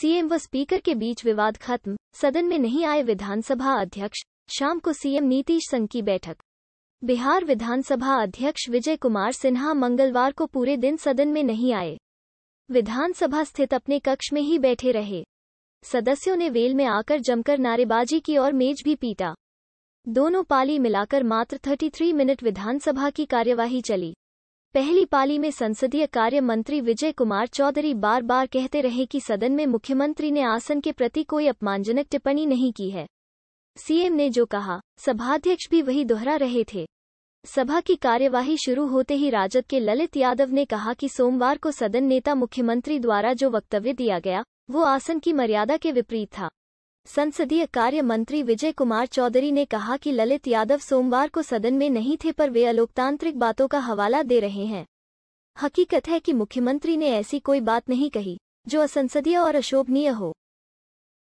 CM व speaker के बीच विवाद खत्म सदन में नहीं आए विधानसभा अध्यक्ष शाम को सीएम नीतीश संघ की बैठक बिहार विधानसभा अध्यक्ष विजय कुमार सिन्हा मंगलवार को पूरे दिन सदन में नहीं आए विधानसभा स्थित अपने कक्ष में ही बैठे रहे सदस्यों ने वेल में आकर जमकर नारेबाजी की और मेज भी पीटा दोनों पाली मिलाकर मात्र 33 मिनट विधानसभा की कार्यवाही चली पहली पाली में संसदीय कार्य मंत्री विजय कुमार चौधरी बार बार कहते रहे कि सदन में मुख्यमंत्री ने आसन के प्रति कोई अपमानजनक टिप्पणी नहीं की है सीएम ने जो कहा सभाध्यक्ष भी वही दोहरा रहे थे सभा की कार्यवाही शुरू होते ही राजद के ललित यादव ने कहा कि सोमवार को सदन नेता मुख्यमंत्री द्वारा जो वक्तव्य दिया गया वो आसन की मर्यादा के विपरीत था संसदीय कार्य मंत्री विजय कुमार चौधरी ने कहा कि ललित यादव सोमवार को सदन में नहीं थे पर वे अलोकतांत्रिक बातों का हवाला दे रहे हैं हकीकत है कि मुख्यमंत्री ने ऐसी कोई बात नहीं कही जो असंसदीय और अशोभनीय हो